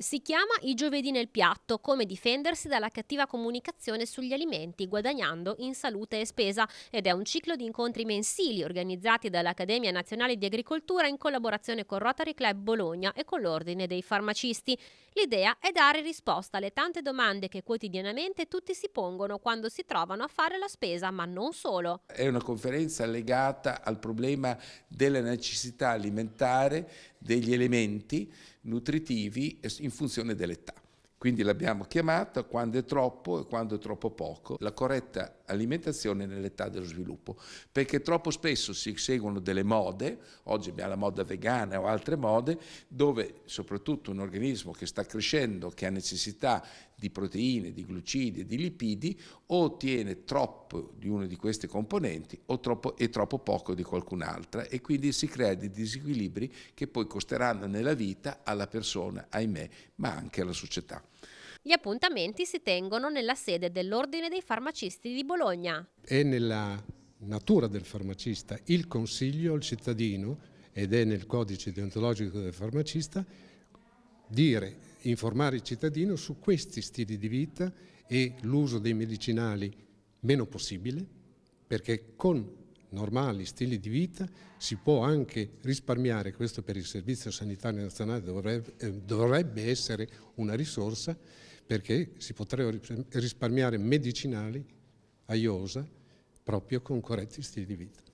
Si chiama I giovedì nel piatto, come difendersi dalla cattiva comunicazione sugli alimenti, guadagnando in salute e spesa, ed è un ciclo di incontri mensili organizzati dall'Accademia Nazionale di Agricoltura in collaborazione con Rotary Club Bologna e con l'Ordine dei Farmacisti. L'idea è dare risposta alle tante domande che quotidianamente tutti si pongono quando si trovano a fare la spesa, ma non solo. È una conferenza legata al problema della necessità alimentare, degli elementi, nutritivi in funzione dell'età. Quindi l'abbiamo chiamata quando è troppo e quando è troppo poco, la corretta alimentazione nell'età dello sviluppo, perché troppo spesso si seguono delle mode, oggi abbiamo la moda vegana o altre mode, dove soprattutto un organismo che sta crescendo, che ha necessità di proteine, di glucidi e di lipidi, o ottiene troppo di una di queste componenti o troppo, e troppo poco di qualcun'altra e quindi si crea dei disequilibri che poi costeranno nella vita alla persona, ahimè, ma anche alla società. Gli appuntamenti si tengono nella sede dell'Ordine dei Farmacisti di Bologna. È nella natura del farmacista il consiglio al cittadino ed è nel codice deontologico del farmacista dire, informare il cittadino su questi stili di vita e l'uso dei medicinali meno possibile, perché con normali stili di vita si può anche risparmiare, questo per il Servizio Sanitario Nazionale dovrebbe, eh, dovrebbe essere una risorsa, perché si potrebbero risparmiare medicinali a IOSA proprio con corretti stili di vita.